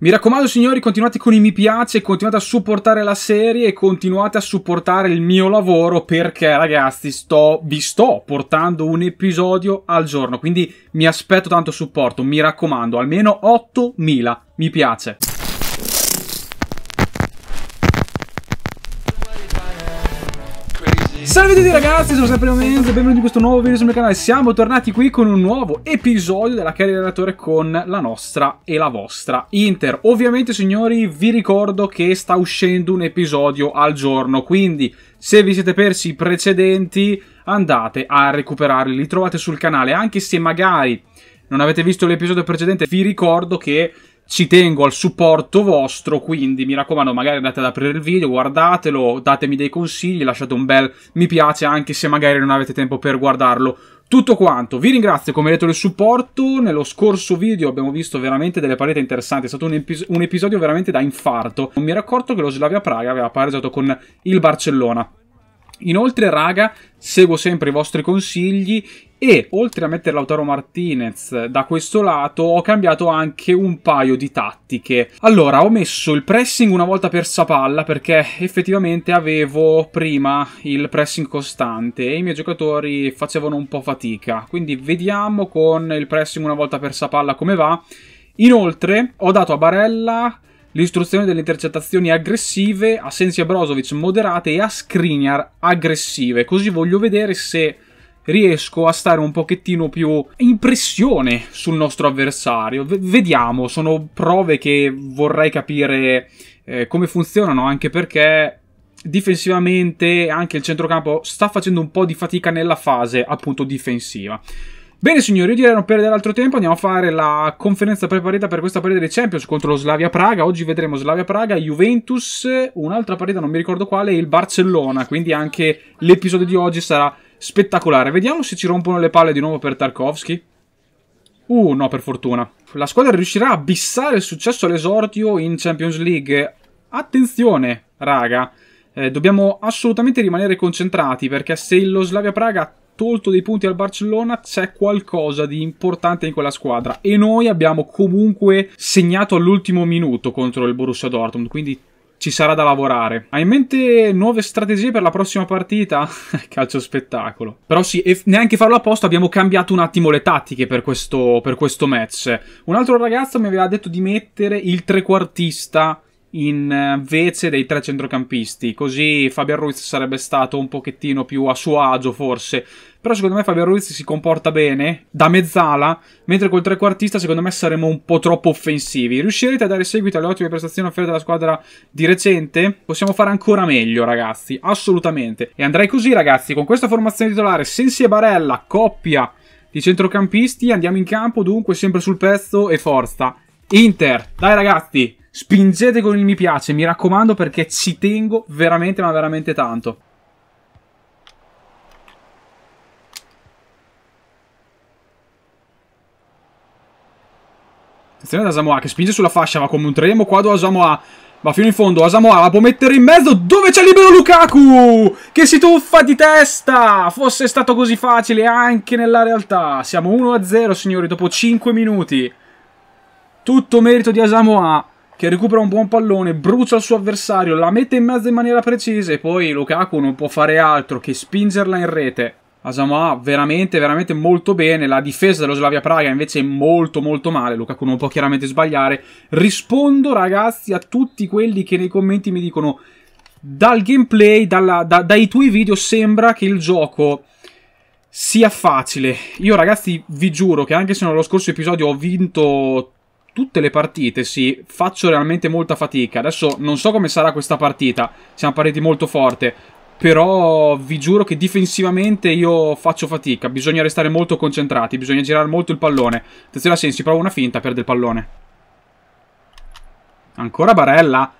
Mi raccomando signori, continuate con i mi piace, continuate a supportare la serie e continuate a supportare il mio lavoro perché ragazzi sto, vi sto portando un episodio al giorno, quindi mi aspetto tanto supporto, mi raccomando, almeno 8.000 mi piace. Salve a tutti ragazzi, sono sempre Lomenz e benvenuti in questo nuovo video sul mio canale. Siamo tornati qui con un nuovo episodio della carriera relatore con la nostra e la vostra Inter. Ovviamente signori vi ricordo che sta uscendo un episodio al giorno, quindi se vi siete persi i precedenti andate a recuperarli, li trovate sul canale, anche se magari non avete visto l'episodio precedente, vi ricordo che ci tengo al supporto vostro, quindi mi raccomando magari andate ad aprire il video, guardatelo, datemi dei consigli, lasciate un bel mi piace anche se magari non avete tempo per guardarlo. Tutto quanto, vi ringrazio come detto del supporto, nello scorso video abbiamo visto veramente delle parete interessanti, è stato un, epis un episodio veramente da infarto. Non mi ero accorto che lo Slavia Praga aveva pareggiato con il Barcellona. Inoltre, raga, seguo sempre i vostri consigli e oltre a mettere Lautaro Martinez eh, da questo lato, ho cambiato anche un paio di tattiche. Allora, ho messo il pressing una volta per Sapalla perché effettivamente avevo prima il pressing costante e i miei giocatori facevano un po' fatica. Quindi vediamo con il pressing una volta per Sapalla come va. Inoltre, ho dato a Barella l'istruzione delle intercettazioni aggressive, a Sensi e Brozovic moderate e a Skriniar aggressive. Così voglio vedere se riesco a stare un pochettino più in pressione sul nostro avversario. V vediamo, sono prove che vorrei capire eh, come funzionano, anche perché difensivamente anche il centrocampo sta facendo un po' di fatica nella fase appunto difensiva. Bene signori, io direi non perdere altro tempo, andiamo a fare la conferenza preparata per questa partita dei Champions contro lo Slavia Praga, oggi vedremo Slavia Praga, Juventus, un'altra partita non mi ricordo quale, e il Barcellona, quindi anche l'episodio di oggi sarà spettacolare. Vediamo se ci rompono le palle di nuovo per Tarkovsky. Uh, no, per fortuna. La squadra riuscirà a bissare il successo all'esordio in Champions League. Attenzione, raga. Eh, dobbiamo assolutamente rimanere concentrati perché se lo Slavia Praga ha tolto dei punti al Barcellona c'è qualcosa di importante in quella squadra e noi abbiamo comunque segnato all'ultimo minuto contro il Borussia Dortmund, quindi ci sarà da lavorare. Hai in mente nuove strategie per la prossima partita? Calcio spettacolo. Però sì, e neanche farlo apposta abbiamo cambiato un attimo le tattiche per questo, per questo match. Un altro ragazzo mi aveva detto di mettere il trequartista invece eh, dei tre centrocampisti. Così Fabian Ruiz sarebbe stato un pochettino più a suo agio, forse. Però secondo me Fabian Ruiz si comporta bene da mezzala, mentre col trequartista secondo me saremmo un po' troppo offensivi. Riuscirete a dare seguito alle ottime prestazioni offerte dalla squadra di recente? Possiamo fare ancora meglio, ragazzi, assolutamente. E andrei così, ragazzi, con questa formazione titolare, Sensi e Barella, coppia di centrocampisti, andiamo in campo, dunque sempre sul pezzo e forza. Inter, dai ragazzi! Spingete con il mi piace, mi raccomando, perché ci tengo veramente, ma veramente tanto. Attenzione ad Asamoa che spinge sulla fascia, ma come un tremo qua do Asamoa. Va fino in fondo, Asamoa la può mettere in mezzo dove c'è libero Lukaku che si tuffa di testa. Fosse stato così facile anche nella realtà. Siamo 1-0 signori dopo 5 minuti. Tutto merito di Asamoa che recupera un buon pallone, brucia il suo avversario, la mette in mezzo in maniera precisa e poi Lukaku non può fare altro che spingerla in rete. Asamoah veramente, veramente molto bene, la difesa dello Slavia Praga invece è molto molto male, Lukaku non può chiaramente sbagliare. Rispondo ragazzi a tutti quelli che nei commenti mi dicono dal gameplay, dalla, da, dai tuoi video sembra che il gioco sia facile. Io ragazzi vi giuro che anche se nello scorso episodio ho vinto tutte le partite, sì, faccio realmente molta fatica. Adesso non so come sarà questa partita, siamo partiti molto forte, però vi giuro che difensivamente io faccio fatica, bisogna restare molto concentrati, bisogna girare molto il pallone. Attenzione a Sensi, prova una finta, perde il pallone. Ancora Barella,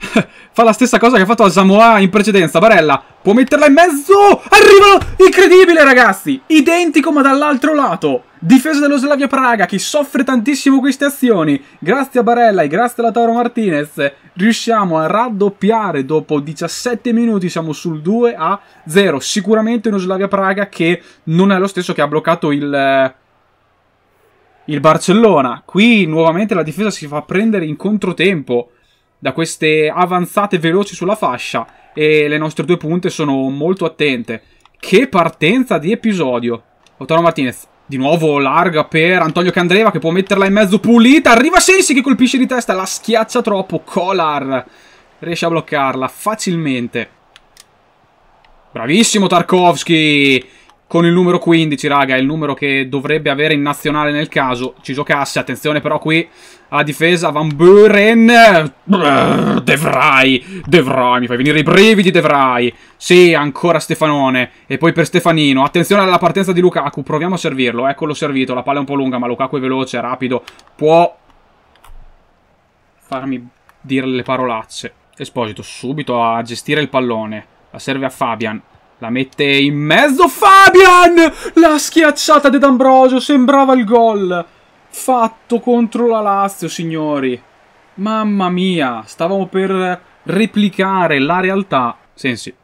Fa la stessa cosa che ha fatto al Samoa in precedenza, Barella. Può metterla in mezzo! Arriva! Incredibile, ragazzi! Identico, ma dall'altro lato. Difesa dello Slavia Praga, che soffre tantissimo queste azioni. Grazie a Barella e grazie alla Tauro Martinez, riusciamo a raddoppiare dopo 17 minuti. Siamo sul 2 a 0. Sicuramente uno Slavia Praga che non è lo stesso che ha bloccato il il Barcellona. Qui nuovamente la difesa si fa prendere in controtempo da queste avanzate veloci sulla fascia e le nostre due punte sono molto attente. Che partenza di episodio! Ottano Martinez, di nuovo larga per Antonio Candreva che può metterla in mezzo pulita. Arriva Sensi che colpisce di testa, la schiaccia troppo. Collar riesce a bloccarla facilmente. Bravissimo Tarkovsky! con il numero 15, raga, è il numero che dovrebbe avere in nazionale nel caso ci giocasse. Attenzione però qui alla difesa, Van Buren, Devrai, Devrai, mi fai venire i brividi Devrai. Sì, ancora Stefanone, e poi per Stefanino. Attenzione alla partenza di Lukaku, proviamo a servirlo, eccolo servito, la palla è un po' lunga, ma Lukaku è veloce, rapido, può farmi dire le parolacce. Esposito subito a gestire il pallone, la serve a Fabian. La mette in mezzo Fabian! La schiacciata di D'Ambrosio sembrava il gol. Fatto contro la Lazio, signori. Mamma mia, stavamo per replicare la realtà. Sensi,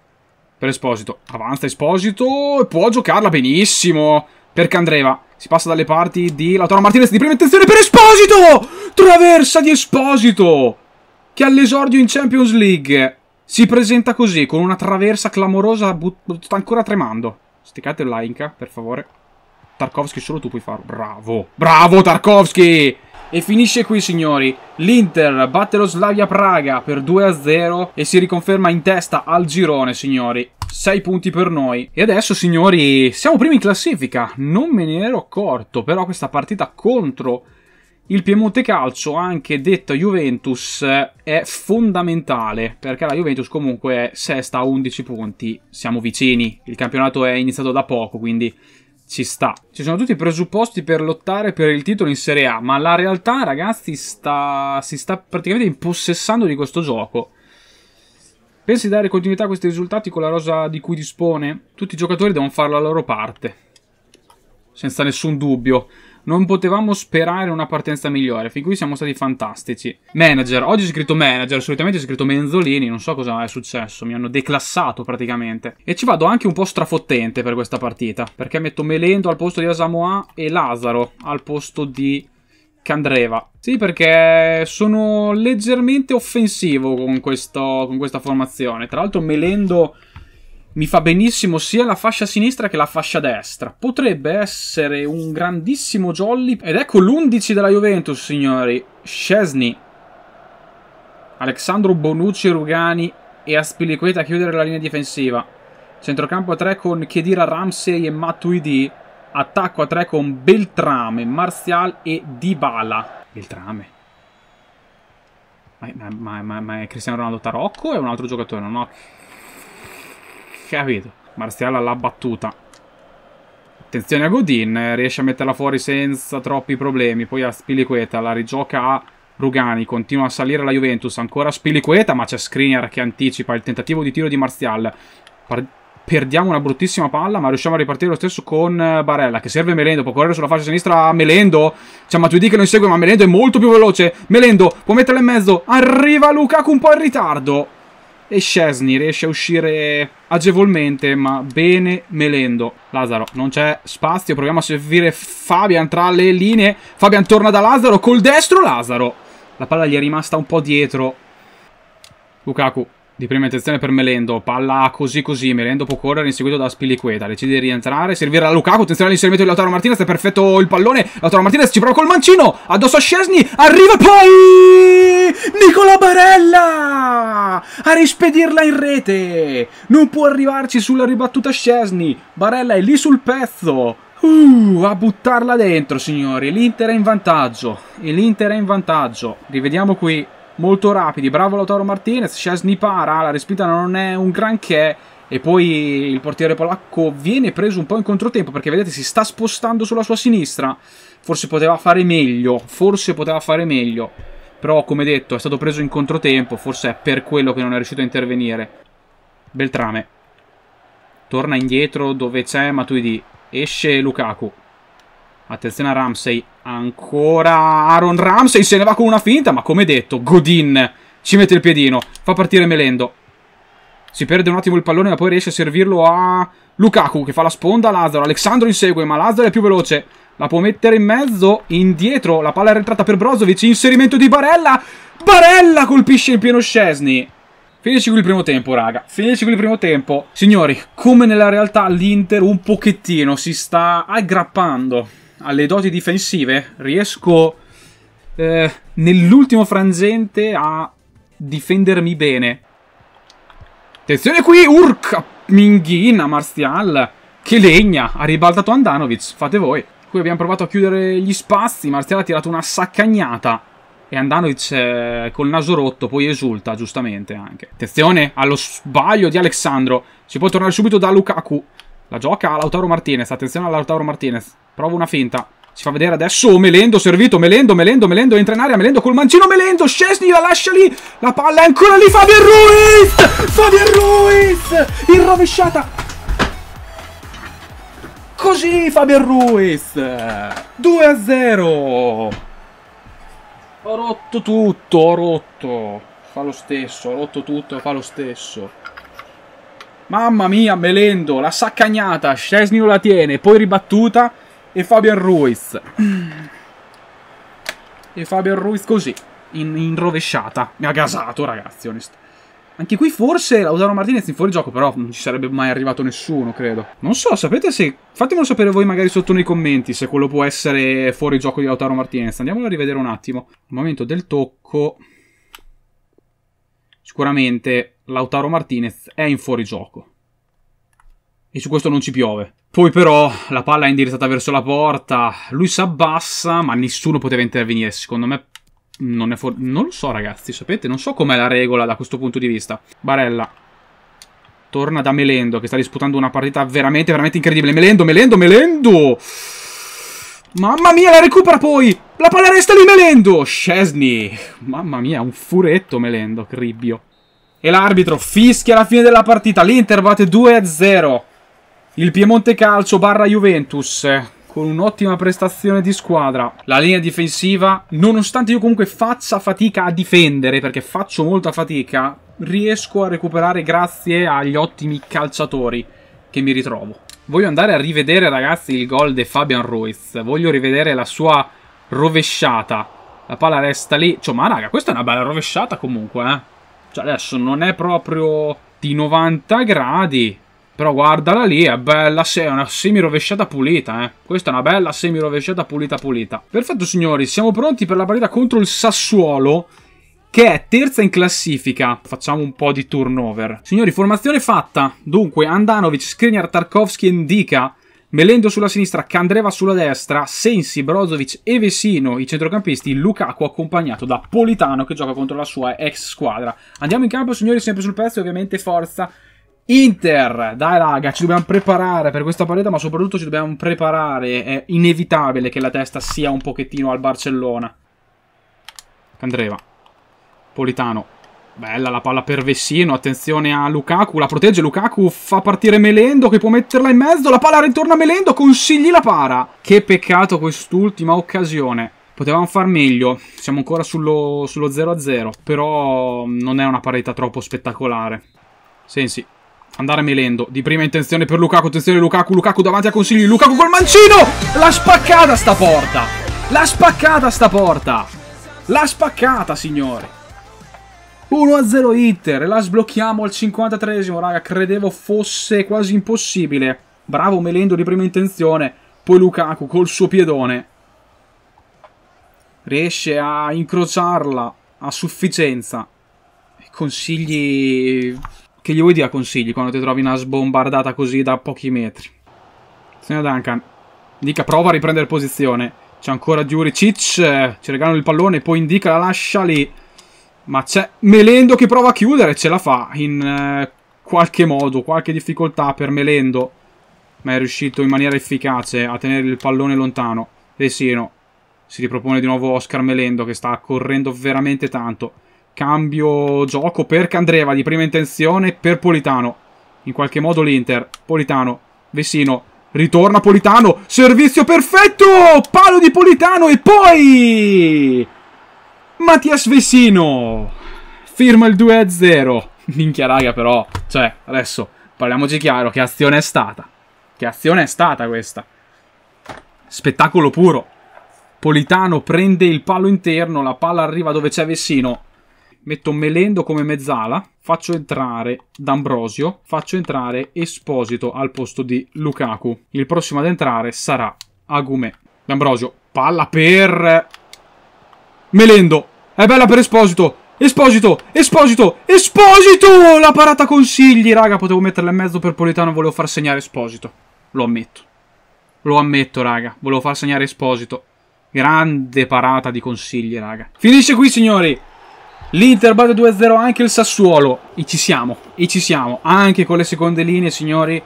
per Esposito. Avanza Esposito e può giocarla benissimo per Candreva. Si passa dalle parti di Lautaro Martinez di prima intenzione per Esposito! Traversa di Esposito! Che all'esordio in Champions League si presenta così, con una traversa clamorosa, sta ancora tremando. Sticcate l'Ainka, per favore. Tarkovsky, solo tu puoi farlo. Bravo! Bravo Tarkovsky! E finisce qui signori, l'Inter batte lo Slavia Praga per 2-0 e si riconferma in testa al girone signori, 6 punti per noi. E adesso signori siamo primi in classifica, non me ne ero accorto però questa partita contro il Piemonte Calcio, anche detto Juventus, è fondamentale perché la Juventus comunque è sesta a 11 punti, siamo vicini, il campionato è iniziato da poco, quindi ci sta. Ci sono tutti i presupposti per lottare per il titolo in Serie A, ma la realtà, ragazzi, sta, si sta praticamente impossessando di questo gioco. Pensi di dare continuità a questi risultati con la rosa di cui dispone? Tutti i giocatori devono fare la loro parte, senza nessun dubbio. Non potevamo sperare una partenza migliore, fin qui siamo stati fantastici. Manager, oggi ho scritto manager, solitamente ho scritto Menzolini, non so cosa è successo, mi hanno declassato praticamente. E ci vado anche un po' strafottente per questa partita, perché metto Melendo al posto di Asamoa e Lazaro al posto di Candreva. Sì, perché sono leggermente offensivo con, questo, con questa formazione. Tra l'altro Melendo mi fa benissimo sia la fascia sinistra che la fascia destra. Potrebbe essere un grandissimo jolly. Ed ecco l'11 della Juventus, signori. Scesni, Alessandro Bonucci, Rugani e Aspiliqueta a chiudere la linea difensiva. Centrocampo a 3 con Chedira Ramsey e Matuidi. Attacco a 3 con Beltrame, Martial e Dybala. Beltrame. Ma, ma, ma, ma, è Cristiano Ronaldo Tarocco? È un altro giocatore, non ho Capito? Marziale alla battuta. Attenzione a Godin, eh, riesce a metterla fuori senza troppi problemi. Poi a Spiliqueta la rigioca a Rugani, continua a salire la Juventus. Ancora Spiliqueta, ma c'è Skriniar che anticipa il tentativo di tiro di Martial. Par perdiamo una bruttissima palla, ma riusciamo a ripartire lo stesso con eh, Barella, che serve Melendo, può correre sulla fascia sinistra Melendo, c'è cioè, Matuidi che lo insegue, ma Melendo è molto più veloce, Melendo può metterla in mezzo, arriva Lukaku un po' in ritardo, e Scesni riesce a uscire agevolmente ma bene melendo. Lazaro non c'è spazio, proviamo a servire Fabian tra le linee. Fabian torna da Lazaro col destro Lazaro. La palla gli è rimasta un po' dietro. Lukaku di prima intenzione per Melendo, palla così così, Melendo può correre inseguito da Spiliqueta, decide di rientrare, servirà a Lukaku, attenzione all'inserimento di Lautaro Martinez, è perfetto il pallone, Lautaro Martinez ci prova col mancino, addosso a Scesni, arriva poi Nicola Barella a rispedirla in rete, non può arrivarci sulla ribattuta Scesni, Barella è lì sul pezzo, Uh, a buttarla dentro signori, l'Inter è in vantaggio, l'Inter è in vantaggio, rivediamo qui molto rapidi. Bravo Lautaro Martinez, Chesney para, la respinta non è un granché. E poi il portiere polacco viene preso un po' in controtempo perché vedete si sta spostando sulla sua sinistra. Forse poteva fare meglio, forse poteva fare meglio. Però come detto è stato preso in controtempo, forse è per quello che non è riuscito a intervenire. Beltrame. Torna indietro dove c'è Matuidi. Esce Lukaku. Attenzione a Ramsey. Ancora Aaron Ramsey se ne va con una finta. Ma come detto, Godin ci mette il piedino. Fa partire Melendo. Si perde un attimo il pallone ma poi riesce a servirlo a Lukaku che fa la sponda a Lazzaro. Alexandro insegue ma Lazzaro è più veloce. La può mettere in mezzo, indietro. La palla è rientrata per Brozovic. Inserimento di Barella. Barella colpisce in pieno Scesni. Finisci qui il primo tempo, raga. Finisci qui il primo tempo. Signori, come nella realtà l'Inter un pochettino si sta aggrappando alle doti difensive, riesco eh, nell'ultimo frangente a difendermi bene. Attenzione qui, urca, minghina, Martial, che legna, ha ribaltato Andanovic, fate voi. Qui abbiamo provato a chiudere gli spazi, Martial ha tirato una saccagnata e Andanovic eh, col naso rotto poi esulta, giustamente anche. Attenzione allo sbaglio di Alessandro, si può tornare subito da Lukaku. La gioca a Lautaro Martinez. Attenzione a Lautaro Martinez. Prova una finta. Si fa vedere adesso Melendo, servito Melendo, Melendo, Melendo entra in area, Melendo col mancino, Melendo, Scesni la lascia lì, la palla è ancora lì, Fabio Ruiz, Fabio Ruiz, in rovesciata. Così Fabio Ruiz, 2 a 0. Ho rotto tutto, ho rotto, fa lo stesso, ho rotto tutto fa lo stesso. Mamma mia, Melendo, la saccagnata, Scesnio la tiene, poi ribattuta e Fabian Ruiz. E Fabian Ruiz così, in, in rovesciata. Mi ha gasato, ragazzi, onesto. Anche qui forse Lautaro Martinez in fuori gioco, però non ci sarebbe mai arrivato nessuno, credo. Non so, sapete se... Fatemelo sapere voi magari sotto nei commenti se quello può essere fuori gioco di Lautaro Martinez. Andiamolo a rivedere un attimo. Al momento del tocco... Sicuramente Lautaro Martinez è in fuorigioco. E su questo non ci piove. Poi però la palla è indirizzata verso la porta, lui si abbassa, ma nessuno poteva intervenire. Secondo me non è fuori... Non lo so ragazzi, sapete? Non so com'è la regola da questo punto di vista. Barella, torna da Melendo che sta disputando una partita veramente, veramente incredibile. Melendo, Melendo, Melendo! Mamma mia, la recupera poi! La palla resta lì, Melendo! Scesni! Mamma mia, un furetto Melendo, cribbio. E l'arbitro fischia la fine della partita. L'Inter batte 2-0. Il Piemonte Calcio barra Juventus con un'ottima prestazione di squadra. La linea difensiva, nonostante io comunque faccia fatica a difendere, perché faccio molta fatica, riesco a recuperare grazie agli ottimi calciatori che mi ritrovo. Voglio andare a rivedere ragazzi il gol di Fabian Ruiz, voglio rivedere la sua rovesciata. La palla resta lì, cioè ma raga questa è una bella rovesciata comunque eh. Cioè adesso non è proprio di 90 gradi, però guardala lì, è bella, è una semi rovesciata pulita, eh. Questa è una bella semirovesciata pulita pulita. Perfetto signori, siamo pronti per la partita contro il Sassuolo, che è terza in classifica. Facciamo un po' di turnover. Signori, formazione fatta. Dunque, Andanovic, Skriniar, Tarkovsky, e Indica... Melendo sulla sinistra, Candreva sulla destra, Sensi, Brozovic e Vesino i centrocampisti, Lukaku accompagnato da Politano che gioca contro la sua ex squadra. Andiamo in campo signori, sempre sul pezzo, ovviamente forza Inter, dai raga, ci dobbiamo preparare per questa partita, ma soprattutto ci dobbiamo preparare, è inevitabile che la testa sia un pochettino al Barcellona. Candreva, Politano, Bella la palla per Vessino, attenzione a Lukaku, la protegge Lukaku, fa partire Melendo che può metterla in mezzo, la palla ritorna a Melendo, consigli la para. Che peccato quest'ultima occasione. Potevamo far meglio, siamo ancora sullo 0-0, però non è una parità troppo spettacolare. Sensi, andare Melendo, di prima intenzione per Lukaku, attenzione Lukaku, Lukaku davanti a consigli, Lukaku col mancino! la spaccata sta porta! la spaccata sta porta! la spaccata signore! 1-0 Inter, la sblocchiamo al 53esimo, raga, credevo fosse quasi impossibile. Bravo Melendo di prima intenzione, poi Lukaku col suo piedone. Riesce a incrociarla a sufficienza. Consigli... Che gli vuoi dire consigli quando ti trovi una sbombardata così da pochi metri? Signor Duncan, Indica prova a riprendere posizione. C'è ancora Djuricic, ci regalano il pallone, poi Indica la lascia lì. Ma c'è Melendo che prova a chiudere, ce la fa in eh, qualche modo, qualche difficoltà per Melendo. Ma è riuscito in maniera efficace a tenere il pallone lontano. Vesino eh si ripropone di nuovo Oscar Melendo che sta correndo veramente tanto. Cambio gioco per Candreva di prima intenzione per Politano. In qualche modo l'Inter. Politano, Vesino, ritorna Politano. Servizio perfetto! Palo di Politano e poi... Mattias Vessino firma il 2 0. Minchia raga però, cioè, adesso parliamoci chiaro, che azione è stata? Che azione è stata questa? Spettacolo puro. Politano prende il palo interno, la palla arriva dove c'è Vessino. Metto Melendo come mezzala, faccio entrare D'Ambrosio, faccio entrare Esposito al posto di Lukaku. Il prossimo ad entrare sarà Agumè. D'Ambrosio, palla per Melendo. È bella per Esposito. Esposito, Esposito, Esposito! La parata consigli, raga. Potevo metterla in mezzo per Politano. Volevo far segnare Esposito. Lo ammetto. Lo ammetto, raga. Volevo far segnare Esposito. Grande parata di consigli, raga. Finisce qui, signori. L'Inter batte 2-0 anche il Sassuolo. E ci siamo, e ci siamo. Anche con le seconde linee, signori.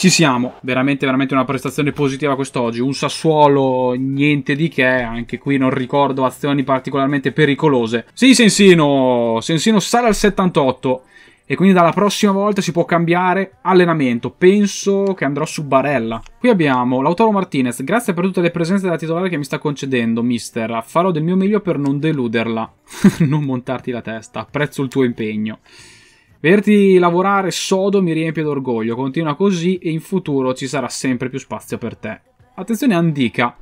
Ci siamo, veramente, veramente una prestazione positiva quest'oggi. Un Sassuolo niente di che, anche qui non ricordo azioni particolarmente pericolose. Sì, Sensino, Sensino sale al 78 e quindi dalla prossima volta si può cambiare allenamento. Penso che andrò su Barella. Qui abbiamo Lautaro Martinez. Grazie per tutte le presenze della titolare che mi sta concedendo, mister. Farò del mio meglio per non deluderla. non montarti la testa. Apprezzo il tuo impegno. Verti lavorare sodo mi riempie d'orgoglio, continua così e in futuro ci sarà sempre più spazio per te. Attenzione Andica,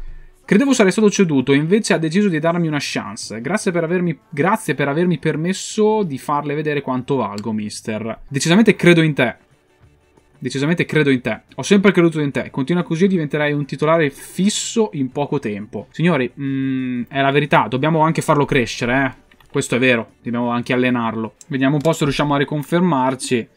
credevo sarei stato ceduto, invece ha deciso di darmi una chance. Grazie per avermi, grazie per avermi permesso di farle vedere quanto valgo, mister. Decisamente credo in te. Decisamente credo in te. Ho sempre creduto in te. Continua così e diventerai un titolare fisso in poco tempo. Signori, mh, mm, è la verità, dobbiamo anche farlo crescere, eh. Questo è vero, dobbiamo anche allenarlo. Vediamo un po' se riusciamo a riconfermarci.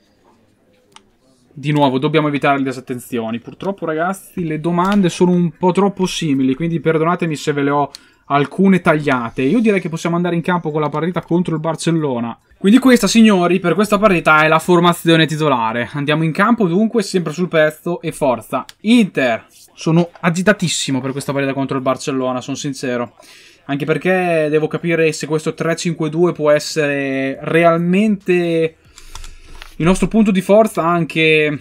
Di nuovo, dobbiamo evitare le disattenzioni. Purtroppo, ragazzi, le domande sono un po' troppo simili, quindi perdonatemi se ve le ho alcune tagliate. Io direi che possiamo andare in campo con la partita contro il Barcellona. Quindi questa, signori, per questa partita è la formazione titolare. Andiamo in campo, dunque, sempre sul pezzo e forza. Inter! Sono agitatissimo per questa partita contro il Barcellona, sono sincero. Anche perché devo capire se questo 3-5-2 può essere realmente il nostro punto di forza anche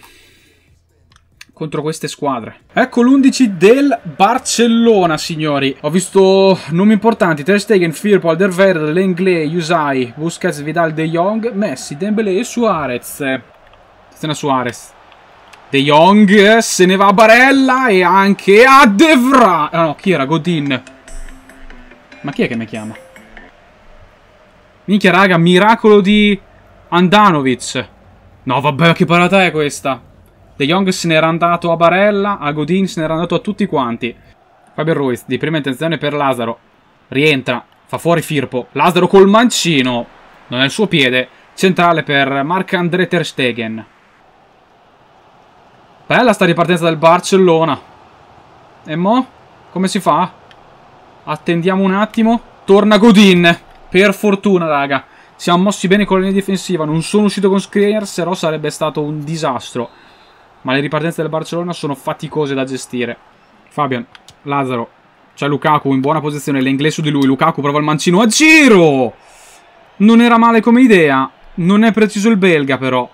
contro queste squadre. Ecco l'11 del Barcellona, signori. Ho visto nomi importanti. Ter Stegen, Firpo, Alderweireld, Lenglet, Usai, Busquets, Vidal, De Jong, Messi, Dembélé e Suarez. Attenzione a Suarez. De Jong eh, se ne va a Barella e anche a De Vra. Ah no, chi era? Godin. Ma chi è che mi chiama? Minchia raga, miracolo di Andanovic. No vabbè, che parata è questa? De Jong se n'era andato a Barella, a Godin se n'era andato a tutti quanti. Fabio Ruiz, di prima intenzione per Lazaro. Rientra, fa fuori Firpo. Lazaro col mancino. Non è il suo piede. Centrale per Marc-André Ter Stegen. Bella sta ripartenza del Barcellona. E mo? Come si fa? Attendiamo un attimo. Torna Godin. Per fortuna, raga. Siamo mossi bene con la linea difensiva. Non sono uscito con screener, se no sarebbe stato un disastro. Ma le ripartenze del Barcellona sono faticose da gestire. Fabian, Lazzaro. C'è Lukaku in buona posizione. L'Englese su di lui. Lukaku prova il mancino a giro. Non era male come idea. Non è preciso il belga, però.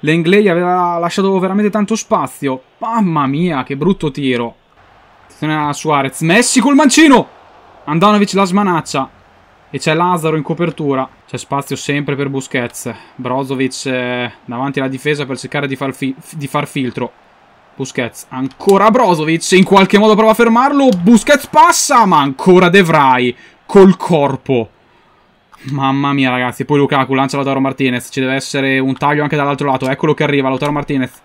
L'Englese aveva lasciato veramente tanto spazio. Mamma mia, che brutto tiro. Attenzione a Suarez. Messi col mancino. Andanovic la smanaccia. E c'è Lazzaro in copertura. C'è spazio sempre per Busquets. Brozovic eh, davanti alla difesa per cercare di far, di far filtro. Busquets, ancora Brozovic, in qualche modo prova a fermarlo, Busquets passa, ma ancora Devrai col corpo. Mamma mia ragazzi, poi Lukaku lancia Lautaro Martinez, ci deve essere un taglio anche dall'altro lato, eccolo che arriva Lautaro Martinez.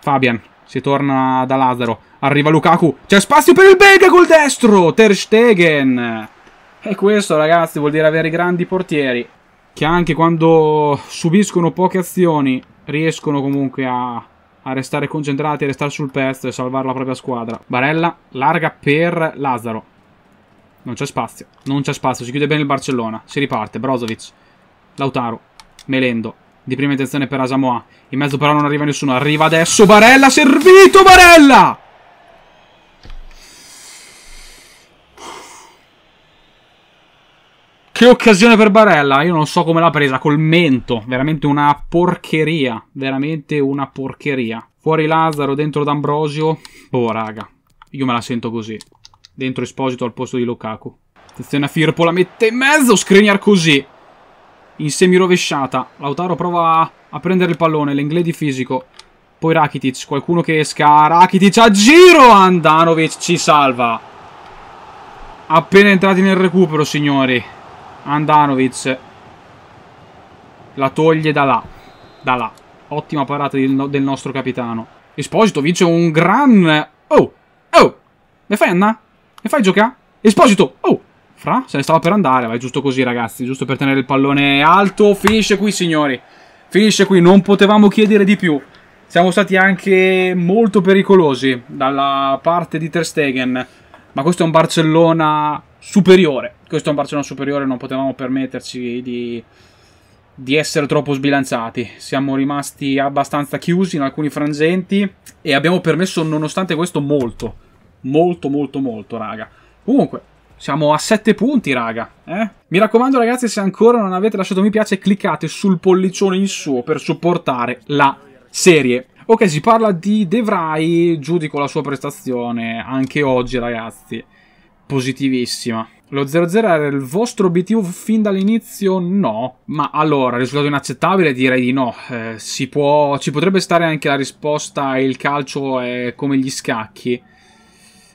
Fabian, si torna da Lazzaro. Arriva Lukaku. C'è spazio per il belga col destro. Ter Stegen. E questo, ragazzi, vuol dire avere grandi portieri. Che anche quando subiscono poche azioni, riescono comunque a, a restare concentrati, a restare sul pezzo e salvare la propria squadra. Barella larga per Lazzaro. Non c'è spazio. Non c'è spazio. Si chiude bene il Barcellona. Si riparte. Brozovic. Lautaro. Melendo di prima intenzione per Asamoa. In mezzo però non arriva nessuno. Arriva adesso Barella, servito Barella! Che occasione per Barella, io non so come l'ha presa, col mento, veramente una porcheria, veramente una porcheria. Fuori Lazzaro, dentro D'Ambrosio, boh raga, io me la sento così. Dentro Esposito al posto di Lukaku. Attenzione a Firpo, la mette in mezzo, Skriniar così in semirovesciata. Lautaro prova a prendere il pallone, Lenglet di fisico. Poi Rakitic, qualcuno che esca. Rakitic a giro, Andanovic ci salva. Appena entrati nel recupero, signori. Andanovic la toglie da là. Da là. Ottima parata del nostro capitano. Esposito vince un gran... Oh! Oh! Ne fai Anna? Ne fai giocare? Esposito! Oh! Fra? Se ne stava per andare, vai giusto così ragazzi, giusto per tenere il pallone alto. Finisce qui signori, finisce qui, non potevamo chiedere di più. Siamo stati anche molto pericolosi dalla parte di Ter Stegen, ma questo è un Barcellona superiore. Questo è un Barcellona superiore, non potevamo permetterci di, di essere troppo sbilanciati. Siamo rimasti abbastanza chiusi in alcuni frangenti e abbiamo permesso nonostante questo molto, molto, molto, molto, raga. Comunque, siamo a 7 punti, raga. Eh? Mi raccomando, ragazzi, se ancora non avete lasciato mi piace, cliccate sul pollicione in su per supportare la serie. Ok, si parla di De giudico la sua prestazione anche oggi, ragazzi. Positivissima. Lo 0-0 era il vostro obiettivo fin dall'inizio? No. Ma allora, risultato inaccettabile? Direi di no. Eh, può... ci potrebbe stare anche la risposta il calcio è come gli scacchi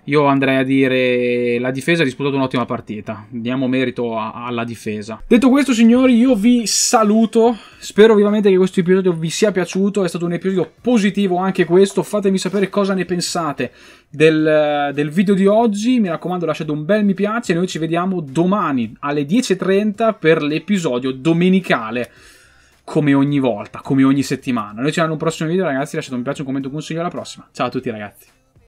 io andrei a dire la difesa ha disputato un'ottima partita. Diamo merito a, alla difesa. Detto questo, signori, io vi saluto. Spero vivamente che questo episodio vi sia piaciuto. È stato un episodio positivo anche questo. Fatemi sapere cosa ne pensate del, del video di oggi. Mi raccomando, lasciate un bel mi piace. E noi ci vediamo domani alle 10.30 per l'episodio domenicale come ogni volta, come ogni settimana. Noi ci vediamo in un prossimo video, ragazzi. Lasciate un mi piace, un commento, un consiglio. Alla prossima. Ciao a tutti, ragazzi.